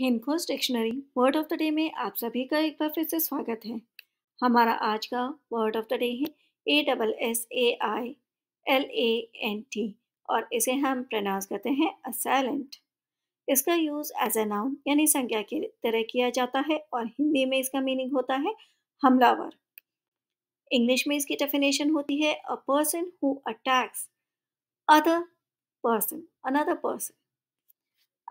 हिंदकोस dictionary word of the day में आप सभी का एक बार फिर से स्वागत है हमारा आज का वर्ड ऑफ द डे है A double S A I L A N T और इसे हम प्रनाउंस करते हैं असाइलेंट इसका यूज़ एज ए नाउन यानी संज्ञा की तरह किया जाता है और हिंदी में इसका मीनिंग होता है हमलावर इंग्लिश में इसकी डेफिनेशन होती है a person who attacks other person another person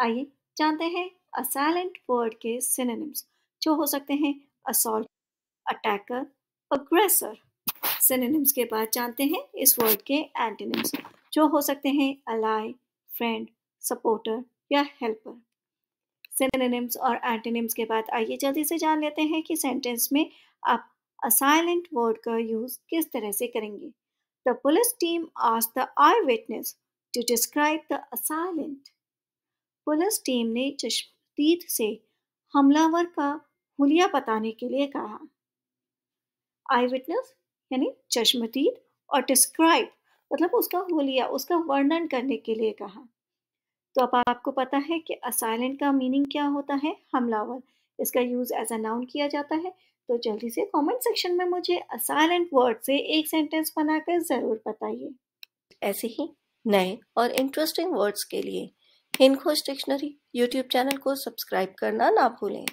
आइए जानते हैं असाइलेंट वर्ड के सिनेनिम्स जो हो सकते हैं असोल्ट अटैकर अग्रेसर सिनेनिम्स के बाद जानते हैं इस वर्ड के एंटेनिम्स जो हो सकते हैं अलाई फ्रेंड सपोर्टर या हेल्पर सिनेनिम्स और एंटेनिम्स के बाद आइए जल्दी से जान लेते हैं कि सेंटेंस में आप असाइलेंट वर्ड का यूज़ किस तरह से करेंगे द पुलिस टीम आज the eyewitness to describe the assailant police team ने चश्म तीत से हमलावर का हुलिया बताने के लिए कहा आई विटनेस यानी चश्मदीद और डिस्क्राइब मतलब उसका हुलिया उसका वर्णन करने के लिए कहा तो अब आपको पता है कि असाइलेंट का मीनिंग क्या होता है हमलावर इसका यूज़ एज अ नाउन किया जाता है तो जल्दी से कमेंट सेक्शन में मुझे असाइलेंट वर्ड से एक सेंटेंस बनाकर ज़रूर बताइए ऐसे ही नए और इंटरेस्टिंग वर्ड्स के लिए इनको डिक्शनरी यूट्यूब चैनल को सब्सक्राइब करना ना भूलें